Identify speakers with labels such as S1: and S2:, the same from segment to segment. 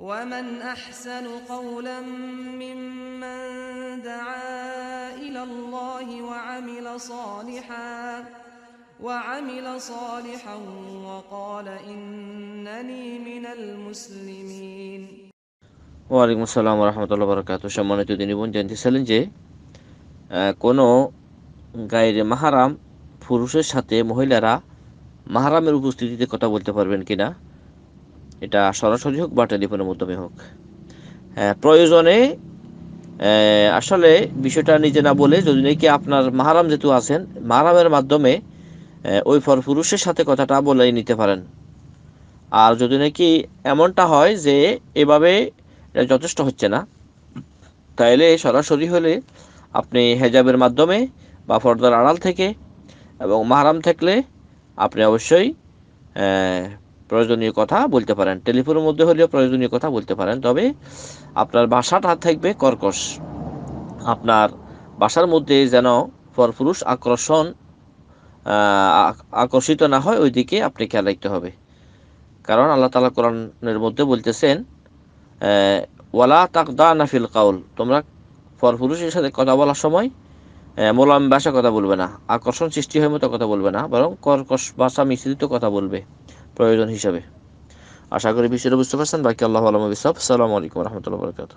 S1: ومن احسن قولا ممن دعا الى الله وعمل صالحا وعمل صالحا وقال انني من المسلمين
S2: ওয়ালাইকুম আসসালাম রহমতুল্লাহ বরকাত সম্মানিত দিনী বোন ছিলেন যে কোনো গায়ের মাহারাম পুরুষের সাথে মহিলারা মাহারামের উপস্থিতিতে কথা বলতে পারবেন কিনা এটা সরাসরি হোক বা টেলিফোনের মাধ্যমে হোক হ্যাঁ প্রয়োজনে আসলে বিষয়টা নিজে না বলে যদি নাকি আপনার মাহারাম যেহেতু আছেন মাহারামের মাধ্যমে ওই ফর পুরুষের সাথে কথাটা বলে নিতে পারেন আর যদি নাকি এমনটা হয় যে এভাবে যথেষ্ট হচ্ছে না তাইলে সরাসরি হলে আপনি হেজাবের মাধ্যমে বা ফর্দার আড়াল থেকে এবং মাহারাম থাকলে আপনি অবশ্যই প্রয়োজনীয় কথা বলতে পারেন টেলিফোনের মধ্যে হলেও প্রয়োজনীয় কথা বলতে পারেন তবে আপনার ভাষাটা থাকবে কর্কশ আপনার ভাষার মধ্যে যেন পরপুরুষ আকর্ষণ আকর্ষিত না হয় ওই দিকে আপনি খেয়াল রাখতে হবে কারণ আল্লাহ তালা কোরআনের মধ্যে বলতেছেন ওয়ালা তাকদা নাফিল কাউল তোমরা পরপুরুষের সাথে কথা বলার সময় মোলাম ভাষা কথা বলবে না আকর্ষণ সৃষ্টি হয় মতো কথা বলবে না বরং কর্কশ ভাষা মিশ্রিত কথা বলবে প্রয়োজন হিসাবে আশা করি বিষয়টা বুঝতে পারছেন বাকি আল্লাহ আলম বিসাব সালাম আলাইকুম রহমতুল্লাহ বরকাত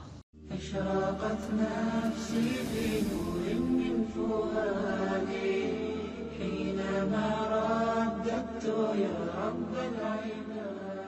S3: يا رب